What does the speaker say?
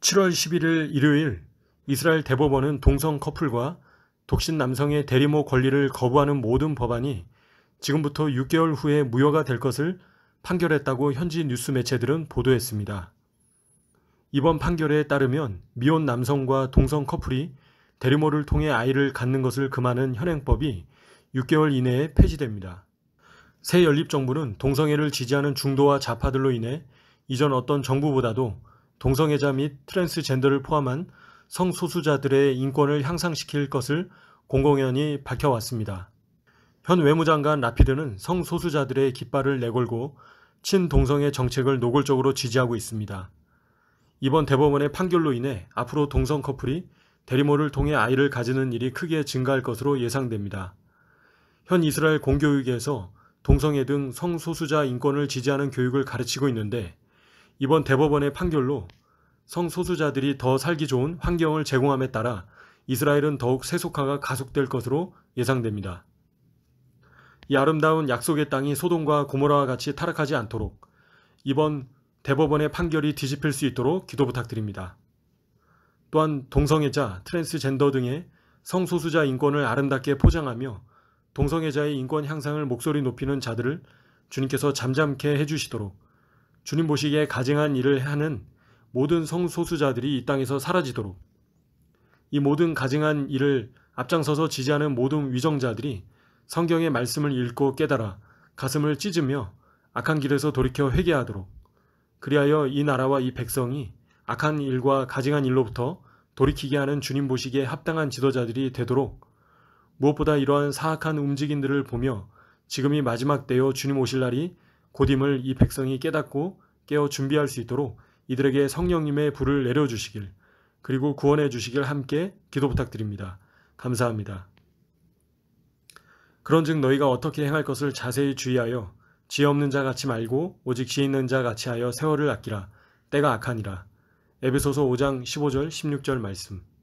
7월 11일 일요일 이스라엘 대법원은 동성 커플과 독신 남성의 대리모 권리를 거부하는 모든 법안이 지금부터 6개월 후에 무효가 될 것을 판결했다고 현지 뉴스 매체들은 보도했습니다. 이번 판결에 따르면 미혼 남성과 동성 커플이 대리모를 통해 아이를 갖는 것을 금하는 현행법이 6개월 이내에 폐지됩니다. 새 연립정부는 동성애를 지지하는 중도와 좌파들로 인해 이전 어떤 정부보다도 동성애자 및 트랜스젠더를 포함한 성소수자들의 인권을 향상시킬 것을 공공연히 밝혀왔습니다. 현 외무장관 라피드는 성소수자들의 깃발을 내걸고 친동성애 정책을 노골적으로 지지하고 있습니다. 이번 대법원의 판결로 인해 앞으로 동성 커플이 대리모를 통해 아이를 가지는 일이 크게 증가할 것으로 예상됩니다. 현 이스라엘 공교육에서 동성애 등 성소수자 인권을 지지하는 교육을 가르치고 있는데 이번 대법원의 판결로 성소수자들이 더 살기 좋은 환경을 제공함에 따라 이스라엘은 더욱 세속화가 가속될 것으로 예상됩니다. 이 아름다운 약속의 땅이 소돔과 고모라와 같이 타락하지 않도록 이번 대법원의 판결이 뒤집힐 수 있도록 기도 부탁드립니다. 또한 동성애자, 트랜스젠더 등의 성소수자 인권을 아름답게 포장하며 동성애자의 인권 향상을 목소리 높이는 자들을 주님께서 잠잠케 해주시도록 주님 보시기에 가증한 일을 하는 모든 성소수자들이 이 땅에서 사라지도록 이 모든 가증한 일을 앞장서서 지지하는 모든 위정자들이 성경의 말씀을 읽고 깨달아 가슴을 찢으며 악한 길에서 돌이켜 회개하도록 그리하여 이 나라와 이 백성이 악한 일과 가증한 일로부터 돌이키게 하는 주님 보시기에 합당한 지도자들이 되도록 무엇보다 이러한 사악한 움직임들을 보며 지금이 마지막 때요 주님 오실 날이 곧임을 이 백성이 깨닫고 깨어 준비할 수 있도록 이들에게 성령님의 불을 내려주시길 그리고 구원해 주시길 함께 기도 부탁드립니다. 감사합니다. 그런즉 너희가 어떻게 행할 것을 자세히 주의하여 지혜 없는 자 같이 말고 오직 지혜 있는 자 같이 하여 세월을 아끼라 때가 악하니라. 에베소서 5장 15절 16절 말씀.